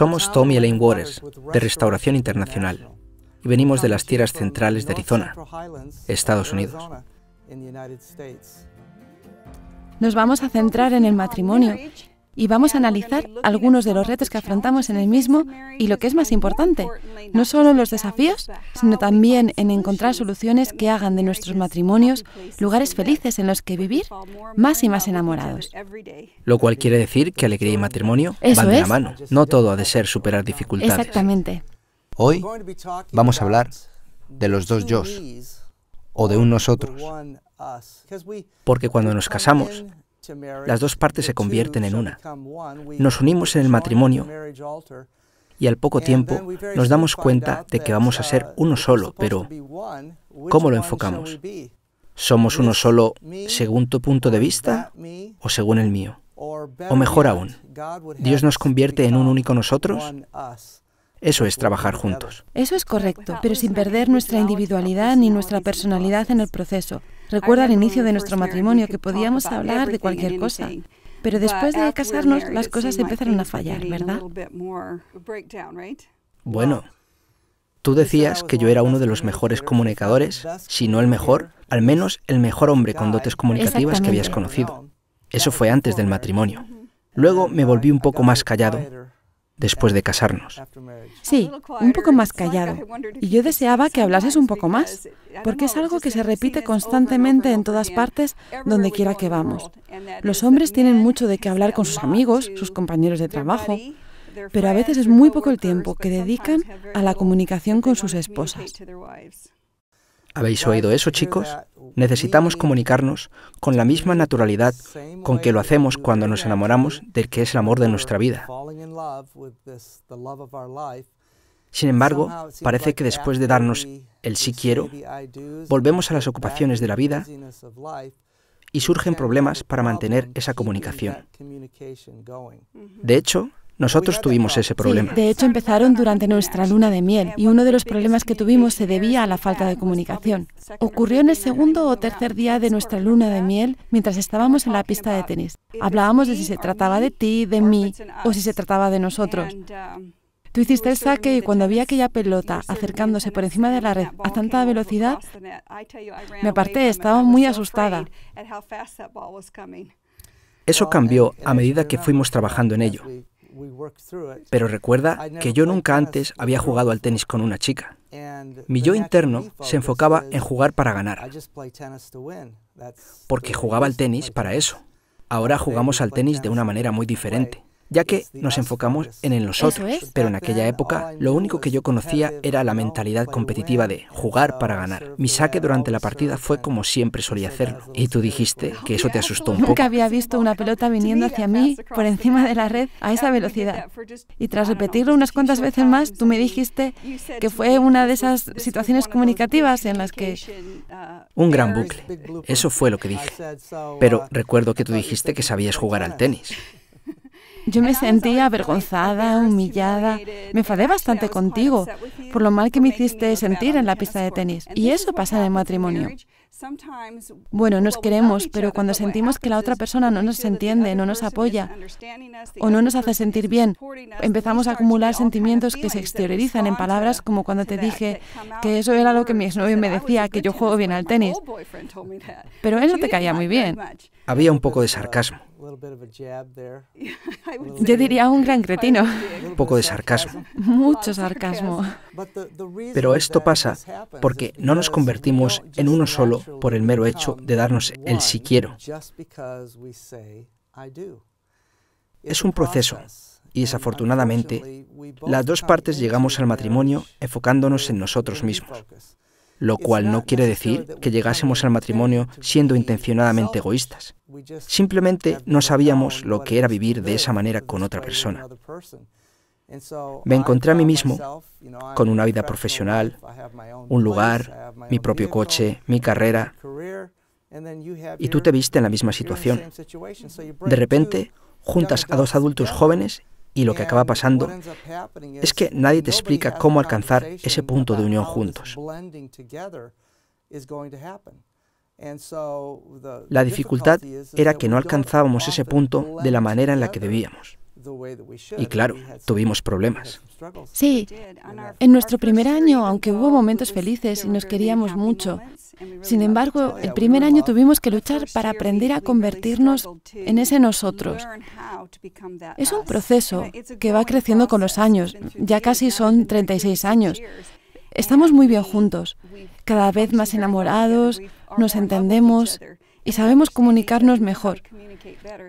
Somos Tom y Elaine Waters, de Restauración Internacional, y venimos de las tierras centrales de Arizona, Estados Unidos. Nos vamos a centrar en el matrimonio y vamos a analizar algunos de los retos que afrontamos en el mismo y lo que es más importante, no solo en los desafíos, sino también en encontrar soluciones que hagan de nuestros matrimonios lugares felices en los que vivir más y más enamorados. Lo cual quiere decir que alegría y matrimonio van de la mano. No todo ha de ser superar dificultades. Exactamente. Hoy vamos a hablar de los dos yo's o de un nosotros. Porque cuando nos casamos, las dos partes se convierten en una. Nos unimos en el matrimonio y al poco tiempo nos damos cuenta de que vamos a ser uno solo, pero ¿cómo lo enfocamos? ¿Somos uno solo según tu punto de vista o según el mío? O mejor aún, ¿Dios nos convierte en un único nosotros? Eso es trabajar juntos. Eso es correcto, pero sin perder nuestra individualidad ni nuestra personalidad en el proceso. Recuerda al inicio de nuestro matrimonio que podíamos hablar de cualquier cosa. Pero después de casarnos las cosas empezaron a fallar, ¿verdad? Bueno, tú decías que yo era uno de los mejores comunicadores, si no el mejor, al menos el mejor hombre con dotes comunicativas que habías conocido. Eso fue antes del matrimonio. Luego me volví un poco más callado, después de casarnos. Sí, un poco más callado. Y yo deseaba que hablases un poco más, porque es algo que se repite constantemente en todas partes, donde quiera que vamos. Los hombres tienen mucho de qué hablar con sus amigos, sus compañeros de trabajo, pero a veces es muy poco el tiempo que dedican a la comunicación con sus esposas. ¿Habéis oído eso, chicos? necesitamos comunicarnos con la misma naturalidad con que lo hacemos cuando nos enamoramos del que es el amor de nuestra vida. Sin embargo, parece que después de darnos el sí quiero, volvemos a las ocupaciones de la vida y surgen problemas para mantener esa comunicación. De hecho, nosotros tuvimos ese problema. de hecho, empezaron durante nuestra luna de miel y uno de los problemas que tuvimos se debía a la falta de comunicación. Ocurrió en el segundo o tercer día de nuestra luna de miel mientras estábamos en la pista de tenis. Hablábamos de si se trataba de ti, de mí o si se trataba de nosotros. Tú hiciste el saque y cuando vi aquella pelota acercándose por encima de la red a tanta velocidad, me aparté, estaba muy asustada. Eso cambió a medida que fuimos trabajando en ello. Pero recuerda que yo nunca antes había jugado al tenis con una chica. Mi yo interno se enfocaba en jugar para ganar, porque jugaba al tenis para eso. Ahora jugamos al tenis de una manera muy diferente ya que nos enfocamos en el nosotros. Pero en aquella época lo único que yo conocía era la mentalidad competitiva de jugar para ganar. Mi saque durante la partida fue como siempre solía hacerlo. Y tú dijiste que eso te asustó un poco. Nunca había visto una pelota viniendo hacia mí por encima de la red a esa velocidad. Y tras repetirlo unas cuantas veces más, tú me dijiste que fue una de esas situaciones comunicativas en las que... Un gran bucle. Eso fue lo que dije. Pero recuerdo que tú dijiste que sabías jugar al tenis. Yo me sentía avergonzada, humillada. Me enfadé bastante contigo por lo mal que me hiciste sentir en la pista de tenis. Y eso pasa en el matrimonio. Bueno, nos queremos, pero cuando sentimos que la otra persona no nos entiende, no nos apoya o no nos hace sentir bien, empezamos a acumular sentimientos que se exteriorizan en palabras como cuando te dije que eso era lo que mi exnovio me decía, que yo juego bien al tenis. Pero él no te caía muy bien. Había un poco de sarcasmo. Yo diría un gran cretino. Un poco de sarcasmo. Mucho sarcasmo. Pero esto pasa porque no nos convertimos en uno solo por el mero hecho de darnos el si quiero. Es un proceso y desafortunadamente las dos partes llegamos al matrimonio enfocándonos en nosotros mismos lo cual no quiere decir que llegásemos al matrimonio siendo intencionadamente egoístas. Simplemente no sabíamos lo que era vivir de esa manera con otra persona. Me encontré a mí mismo con una vida profesional, un lugar, mi propio coche, mi carrera, y tú te viste en la misma situación. De repente, juntas a dos adultos jóvenes y lo que acaba pasando es que nadie te explica cómo alcanzar ese punto de unión juntos. La dificultad era que no alcanzábamos ese punto de la manera en la que debíamos. Y claro, tuvimos problemas. Sí, en nuestro primer año, aunque hubo momentos felices y nos queríamos mucho, sin embargo, el primer año tuvimos que luchar para aprender a convertirnos en ese nosotros. Es un proceso que va creciendo con los años. Ya casi son 36 años. Estamos muy bien juntos, cada vez más enamorados, nos entendemos y sabemos comunicarnos mejor.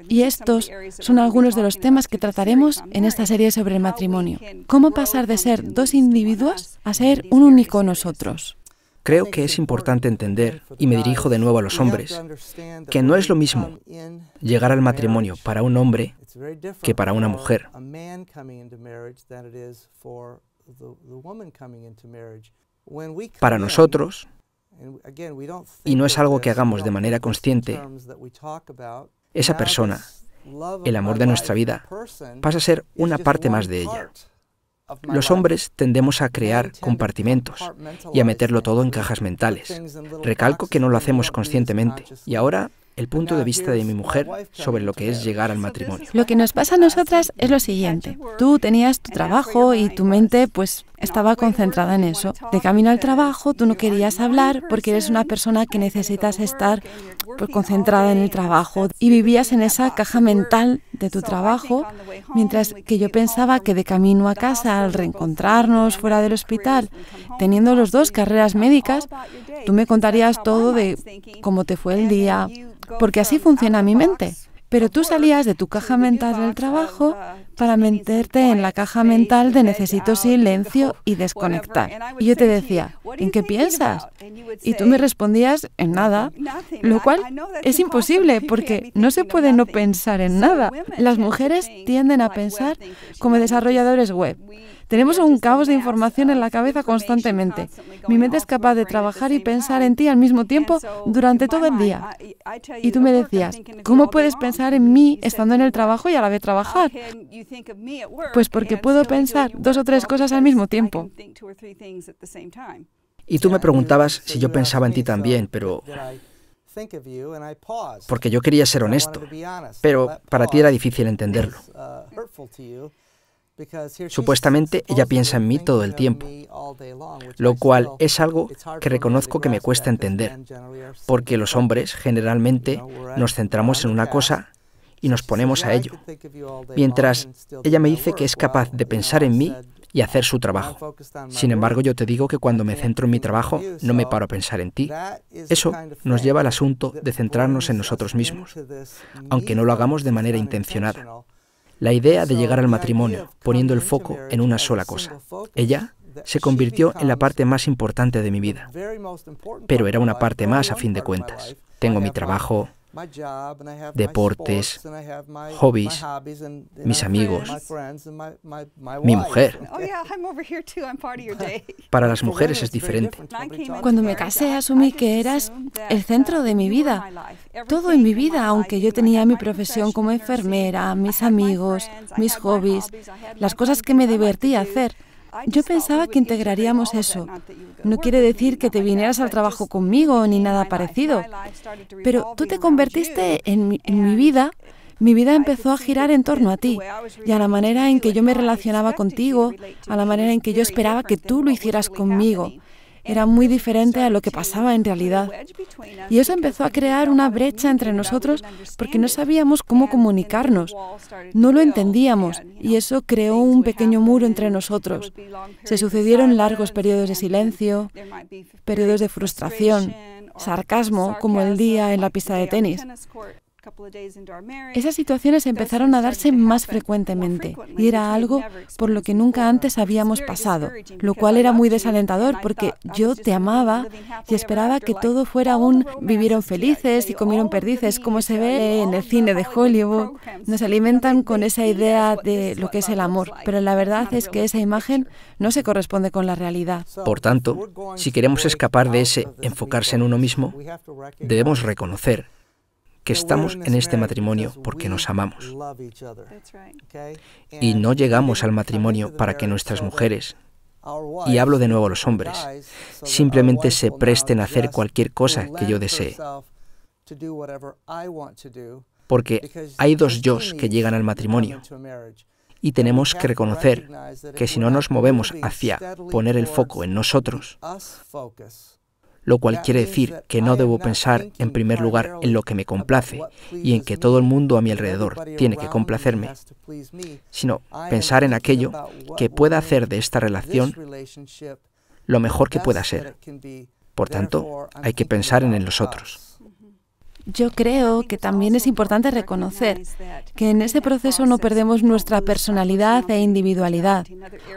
Y estos son algunos de los temas que trataremos en esta serie sobre el matrimonio. ¿Cómo pasar de ser dos individuos a ser un único nosotros? Creo que es importante entender, y me dirijo de nuevo a los hombres, que no es lo mismo llegar al matrimonio para un hombre que para una mujer. Para nosotros, y no es algo que hagamos de manera consciente, esa persona, el amor de nuestra vida, pasa a ser una parte más de ella. Los hombres tendemos a crear compartimentos y a meterlo todo en cajas mentales. Recalco que no lo hacemos conscientemente y ahora el punto de vista de mi mujer sobre lo que es llegar al matrimonio. Lo que nos pasa a nosotras es lo siguiente. Tú tenías tu trabajo y tu mente pues estaba concentrada en eso. De camino al trabajo tú no querías hablar porque eres una persona que necesitas estar pues, concentrada en el trabajo y vivías en esa caja mental de tu trabajo, mientras que yo pensaba que de camino a casa, al reencontrarnos fuera del hospital, teniendo los dos carreras médicas, tú me contarías todo de cómo te fue el día, porque así funciona mi mente. Pero tú salías de tu caja mental del trabajo para meterte en la caja mental de necesito silencio y desconectar. Y yo te decía, ¿en qué piensas? Y tú me respondías, en nada, lo cual es imposible porque no se puede no pensar en nada. Las mujeres tienden a pensar como desarrolladores web. Tenemos un caos de información en la cabeza constantemente. Mi mente es capaz de trabajar y pensar en ti al mismo tiempo durante todo el día. Y tú me decías, ¿cómo puedes pensar en mí estando en el trabajo y a la vez trabajar? Pues porque puedo pensar dos o tres cosas al mismo tiempo. Y tú me preguntabas si yo pensaba en ti uh, también, pero... Porque yo quería ser honesto, pero para ti era difícil entenderlo. Uh, Supuestamente ella piensa en mí todo el tiempo, lo cual es algo que reconozco que me cuesta entender, porque los hombres generalmente nos centramos en una cosa y nos ponemos a ello. Mientras ella me dice que es capaz de pensar en mí y hacer su trabajo. Sin embargo, yo te digo que cuando me centro en mi trabajo, no me paro a pensar en ti. Eso nos lleva al asunto de centrarnos en nosotros mismos, aunque no lo hagamos de manera intencionada. La idea de llegar al matrimonio poniendo el foco en una sola cosa. Ella se convirtió en la parte más importante de mi vida, pero era una parte más a fin de cuentas. Tengo mi trabajo, deportes, hobbies, mis amigos, mi mujer. Para las mujeres es diferente. Cuando me casé asumí que eras el centro uh, de mi vida. Todo en mi vida, aunque yo tenía mi profesión como enfermera, mis amigos, mis hobbies, las cosas que me divertía hacer. Yo pensaba que integraríamos eso. No quiere decir que te vinieras al trabajo conmigo ni nada parecido, pero tú te convertiste en mi, vida mi vida empezó a girar en torno a ti y a la manera en que yo me relacionaba contigo, a la manera en que yo esperaba que tú lo hicieras conmigo era muy diferente a lo que pasaba en realidad. Y eso empezó a crear una brecha entre nosotros porque no sabíamos cómo comunicarnos. No lo entendíamos y eso creó un pequeño muro entre nosotros. Se sucedieron largos periodos de silencio, periodos de frustración, sarcasmo, como el día en la pista de tenis. Esas situaciones empezaron a darse más frecuentemente y era algo por lo que nunca antes habíamos pasado, lo cual era muy desalentador porque yo te amaba y esperaba que todo fuera un vivieron felices y comieron perdices, como se ve en el cine de Hollywood. Nos alimentan con esa idea de lo que es el amor, pero la verdad es que esa imagen no se corresponde con la realidad. Por tanto, si queremos escapar de ese enfocarse en uno mismo, debemos reconocer que estamos en este matrimonio porque nos amamos. Y no llegamos al matrimonio para que nuestras mujeres, y hablo de nuevo a los hombres, simplemente se presten a hacer cualquier cosa que yo desee. Porque hay dos yos que llegan al matrimonio. Y tenemos que reconocer que si no nos movemos hacia poner el foco en nosotros, lo cual quiere decir que no debo pensar en primer lugar en lo que me complace y en que todo el mundo a mi alrededor tiene que complacerme, sino pensar en aquello que pueda hacer de esta relación lo mejor que pueda ser. Por tanto, hay que pensar en los otros. Yo creo que también es importante reconocer que en ese proceso no perdemos nuestra personalidad e individualidad.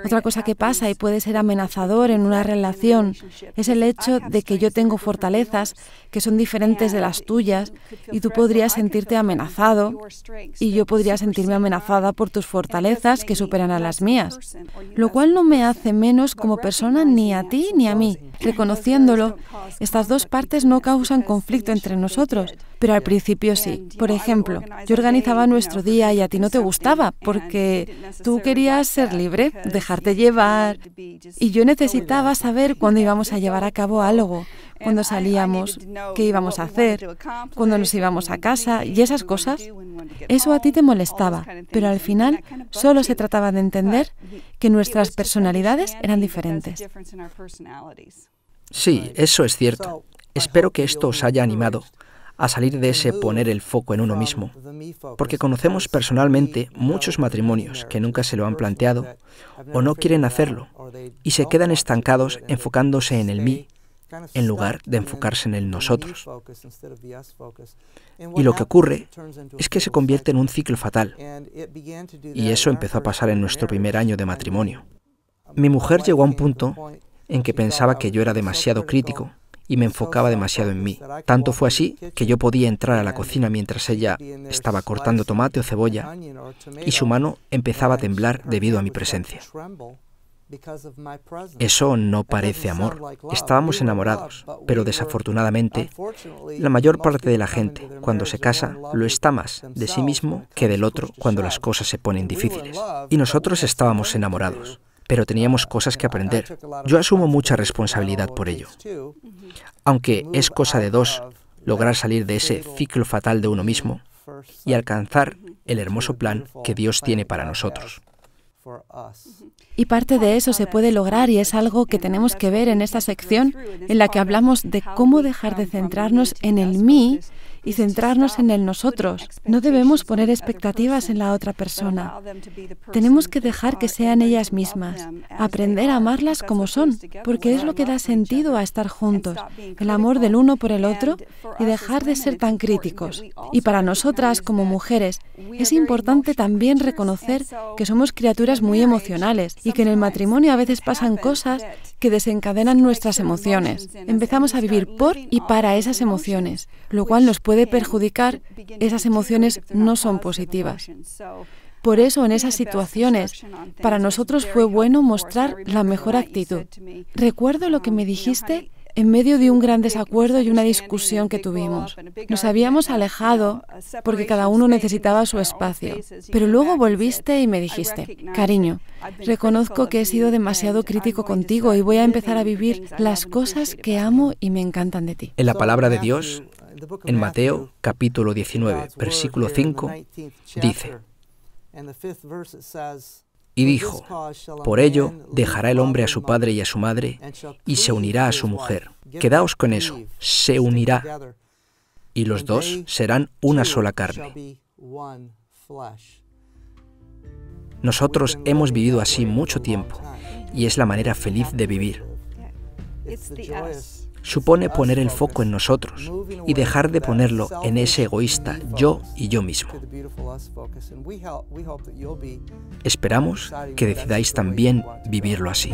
Otra cosa que pasa y puede ser amenazador en una relación es el hecho de que yo tengo fortalezas que son diferentes de las tuyas y tú podrías sentirte amenazado y yo podría sentirme amenazada por tus fortalezas que superan a las mías, lo cual no me hace menos como persona ni a ti ni a mí. Reconociéndolo, estas dos partes no causan conflicto entre nosotros pero al principio sí. Por ejemplo, yo organizaba nuestro día y a ti no te gustaba porque tú querías ser libre, dejarte llevar, y yo necesitaba saber cuándo íbamos a llevar a cabo algo, cuándo salíamos, qué íbamos a hacer, cuándo nos íbamos a casa y esas cosas. Eso a ti te molestaba, pero al final solo se trataba de entender que nuestras personalidades eran diferentes. Sí, eso es cierto. Espero que esto os haya animado a salir de ese poner el foco en uno mismo, porque conocemos personalmente muchos matrimonios que nunca se lo han planteado o no quieren hacerlo y se quedan estancados enfocándose en el mí en lugar de enfocarse en el nosotros. Y lo que ocurre es que se convierte en un ciclo fatal. Y eso empezó a pasar en nuestro primer año de matrimonio. Mi mujer llegó a un punto en que pensaba que yo era demasiado crítico y me enfocaba demasiado en mí. Tanto fue así que yo podía entrar a la cocina mientras ella estaba cortando tomate o cebolla y su mano empezaba a temblar debido a mi presencia. Eso no parece amor. Estábamos enamorados, pero desafortunadamente, la mayor parte de la gente, cuando se casa, lo está más de sí mismo que del otro cuando las cosas se ponen difíciles. Y nosotros estábamos enamorados pero teníamos cosas que aprender. Yo asumo mucha responsabilidad por ello. Aunque es cosa de dos lograr salir de ese ciclo fatal de uno mismo y alcanzar el hermoso plan que Dios tiene para nosotros. Y parte de eso se puede lograr y es algo que tenemos que ver en esta sección en la que hablamos de cómo dejar de centrarnos en el mí y centrarnos en el nosotros. No debemos poner expectativas en la otra persona. Tenemos que dejar que sean ellas mismas, aprender a amarlas como son, porque es lo que da sentido a estar juntos, el amor del uno por el otro y dejar de ser tan críticos. Y para nosotras como mujeres es importante también reconocer que somos criaturas muy emocionales y que en el matrimonio a veces pasan cosas que desencadenan nuestras emociones. Empezamos a vivir por y para esas emociones, lo cual nos puede puede perjudicar, esas emociones no son positivas. Por eso en esas situaciones, para nosotros fue bueno mostrar la mejor actitud. Recuerdo lo que me dijiste en medio de un gran desacuerdo y una discusión que tuvimos. Nos habíamos alejado porque cada uno necesitaba su espacio, pero luego volviste y me dijiste, cariño, reconozco que he sido demasiado crítico contigo y voy a empezar a vivir las cosas que amo y me encantan de ti. En la palabra de Dios, en Mateo capítulo 19, versículo 5, dice, y dijo, por ello dejará el hombre a su padre y a su madre, y se unirá a su mujer. Quedaos con eso, se unirá, y los dos serán una sola carne. Nosotros hemos vivido así mucho tiempo, y es la manera feliz de vivir supone poner el foco en nosotros y dejar de ponerlo en ese egoísta yo y yo mismo. Esperamos que decidáis también vivirlo así.